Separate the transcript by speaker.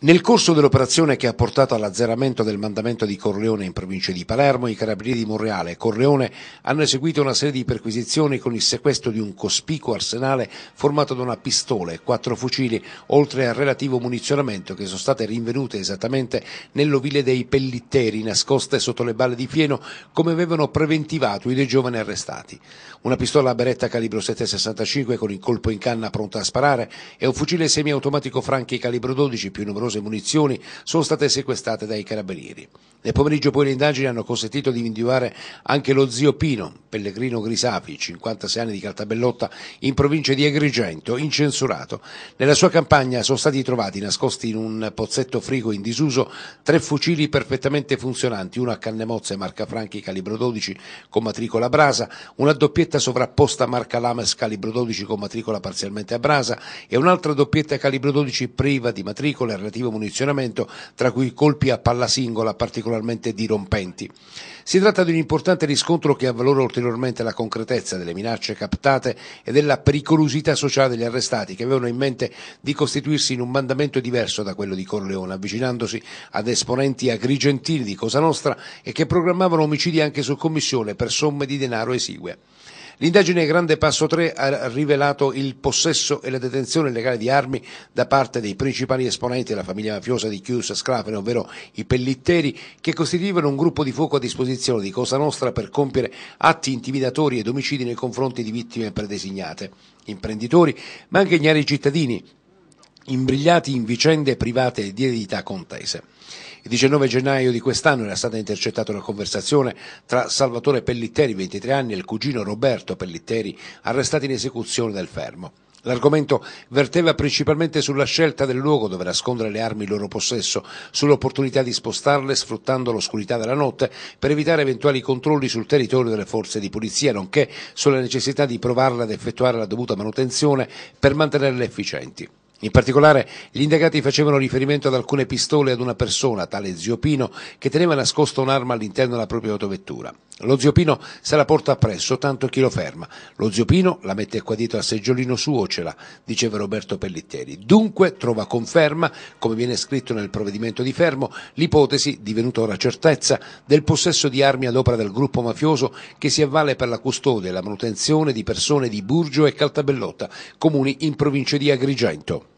Speaker 1: Nel corso dell'operazione che ha portato all'azzeramento del mandamento di Corleone in provincia di Palermo, i carabinieri di Monreale e Corleone hanno eseguito una serie di perquisizioni con il sequestro di un cospicuo arsenale formato da una pistola e quattro fucili, oltre al relativo munizionamento che sono state rinvenute esattamente nell'ovile dei pellitteri nascoste sotto le balle di fieno come avevano preventivato i due giovani arrestati. Una pistola a beretta calibro 7,65 con il colpo in canna pronta a sparare e un fucile semiautomatico Franchi calibro 12 più numeroso numerose munizioni sono state sequestrate dai carabinieri. Nel pomeriggio poi le indagini hanno consentito di individuare anche lo zio Pino, Pellegrino Grisapi, 56 anni di Caltabellotta, in provincia di Agrigento, incensurato. Nella sua campagna sono stati trovati nascosti in un pozzetto frigo in disuso tre fucili perfettamente funzionanti, uno a canne mozze marca Franchi calibro 12 con matricola brasa, una doppietta sovrapposta marca Lames calibro 12 con matricola parzialmente a brasa e un'altra doppietta calibro 12 priva di matricola e relativo munizionamento, tra cui colpi a palla singola particolarmente dirompenti. Si tratta di un importante riscontro che ha valore oltre ulteriormente la concretezza delle minacce captate e della pericolosità sociale degli arrestati che avevano in mente di costituirsi in un mandamento diverso da quello di Corleone, avvicinandosi ad esponenti agrigentini di Cosa Nostra e che programmavano omicidi anche su commissione per somme di denaro esigue. L'indagine Grande Passo 3 ha rivelato il possesso e la detenzione legale di armi da parte dei principali esponenti della famiglia mafiosa di Chius Sclafene, ovvero i Pellitteri, che costituivano un gruppo di fuoco a disposizione di Cosa Nostra per compiere atti intimidatori ed omicidi nei confronti di vittime predesignate imprenditori, ma anche ignari cittadini imbrigliati in vicende private di eredità contese. Il 19 gennaio di quest'anno era stata intercettata una conversazione tra Salvatore Pellitteri, 23 anni, e il cugino Roberto Pellitteri, arrestati in esecuzione del fermo. L'argomento verteva principalmente sulla scelta del luogo dove nascondere le armi in loro possesso, sull'opportunità di spostarle sfruttando l'oscurità della notte per evitare eventuali controlli sul territorio delle forze di polizia, nonché sulla necessità di provarle ad effettuare la dovuta manutenzione per mantenerle efficienti. In particolare, gli indagati facevano riferimento ad alcune pistole ad una persona, tale Zio Pino, che teneva nascosta un'arma all'interno della propria autovettura. Lo zio Pino se la porta appresso, tanto chi lo ferma. Lo zio Pino la mette qua dietro al seggiolino suo, ce l'ha, diceva Roberto Pellitteri. Dunque trova conferma, come viene scritto nel provvedimento di fermo, l'ipotesi, divenuta ora certezza, del possesso di armi ad opera del gruppo mafioso che si avvale per la custodia e la manutenzione di persone di Burgio e Caltabellotta, comuni in provincia di Agrigento.